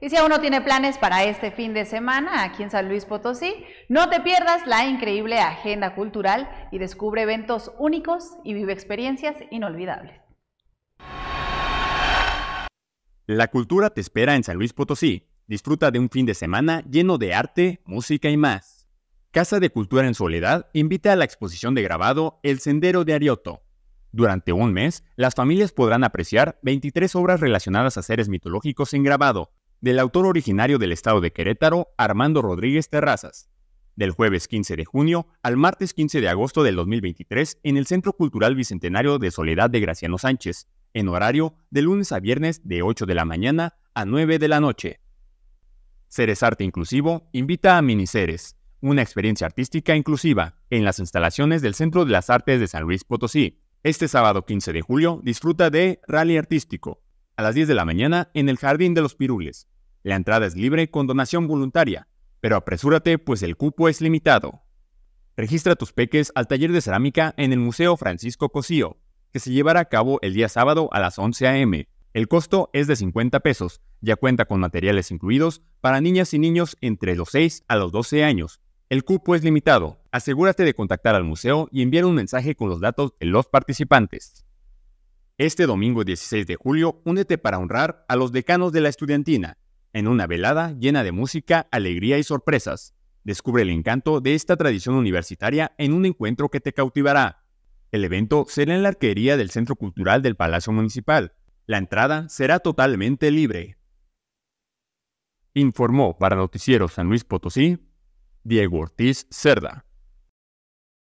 Y si aún no tiene planes para este fin de semana aquí en San Luis Potosí, no te pierdas la increíble agenda cultural y descubre eventos únicos y vive experiencias inolvidables. La cultura te espera en San Luis Potosí. Disfruta de un fin de semana lleno de arte, música y más. Casa de Cultura en Soledad invita a la exposición de grabado El Sendero de Arioto, durante un mes, las familias podrán apreciar 23 obras relacionadas a seres mitológicos en grabado, del autor originario del estado de Querétaro, Armando Rodríguez Terrazas, del jueves 15 de junio al martes 15 de agosto del 2023 en el Centro Cultural Bicentenario de Soledad de Graciano Sánchez, en horario de lunes a viernes de 8 de la mañana a 9 de la noche. Ceres Arte Inclusivo invita a Miniseres, una experiencia artística inclusiva en las instalaciones del Centro de las Artes de San Luis Potosí. Este sábado 15 de julio disfruta de Rally Artístico, a las 10 de la mañana en el Jardín de los Pirules. La entrada es libre con donación voluntaria, pero apresúrate pues el cupo es limitado. Registra tus peques al taller de cerámica en el Museo Francisco Cocío, que se llevará a cabo el día sábado a las 11 a.m. El costo es de 50 pesos, ya cuenta con materiales incluidos para niñas y niños entre los 6 a los 12 años. El cupo es limitado. Asegúrate de contactar al museo y enviar un mensaje con los datos de los participantes. Este domingo 16 de julio, únete para honrar a los decanos de la estudiantina, en una velada llena de música, alegría y sorpresas. Descubre el encanto de esta tradición universitaria en un encuentro que te cautivará. El evento será en la arquería del Centro Cultural del Palacio Municipal. La entrada será totalmente libre. Informó para Noticiero San Luis Potosí, Diego Ortiz Cerda.